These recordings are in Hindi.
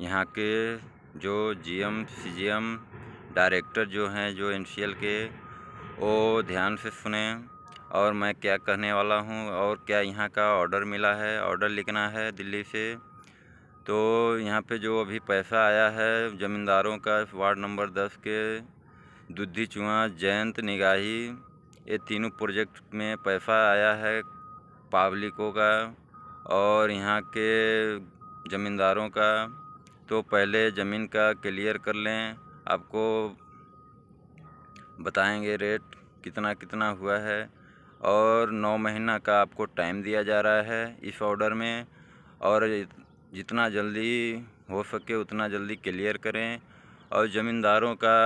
यहाँ के जो जीएम सीजीएम डायरेक्टर जो हैं जो एन के वो ध्यान से सुने और मैं क्या कहने वाला हूँ और क्या यहाँ का ऑर्डर मिला है ऑर्डर लिखना है दिल्ली से तो यहाँ पे जो अभी पैसा आया है ज़मींदारों का वार्ड नंबर दस के दुद्धी चुआ जयंत निगाही ये तीनों प्रोजेक्ट में पैसा आया है पब्लिकों का और यहाँ के ज़मींदारों का तो पहले ज़मीन का क्लियर कर लें आपको बताएंगे रेट कितना कितना हुआ है और नौ महीना का आपको टाइम दिया जा रहा है इस ऑर्डर में और जितना जल्दी हो सके उतना जल्दी क्लियर करें और ज़मींदारों का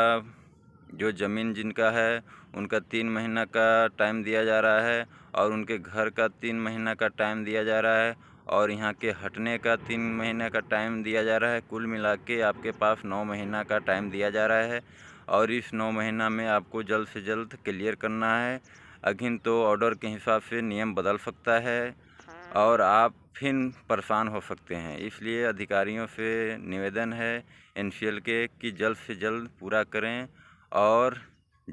जो ज़मीन जिनका है उनका तीन महीना का टाइम दिया जा रहा है और उनके घर का तीन महीना का टाइम दिया जा रहा है और यहाँ के हटने का तीन महीने का टाइम दिया जा रहा है कुल मिला के आपके पास नौ महीना का टाइम दिया जा रहा है और इस नौ महीना में आपको जल्द से जल्द क्लियर करना है अखिन तो ऑर्डर के हिसाब से नियम बदल सकता है और आप फिर परेशान हो सकते हैं इसलिए अधिकारियों से निवेदन है एन के कि जल्द से जल्द पूरा करें और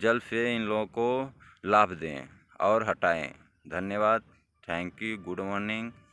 जल्द से इन लोगों को लाभ दें और हटाएं धन्यवाद थैंक यू गुड मॉर्निंग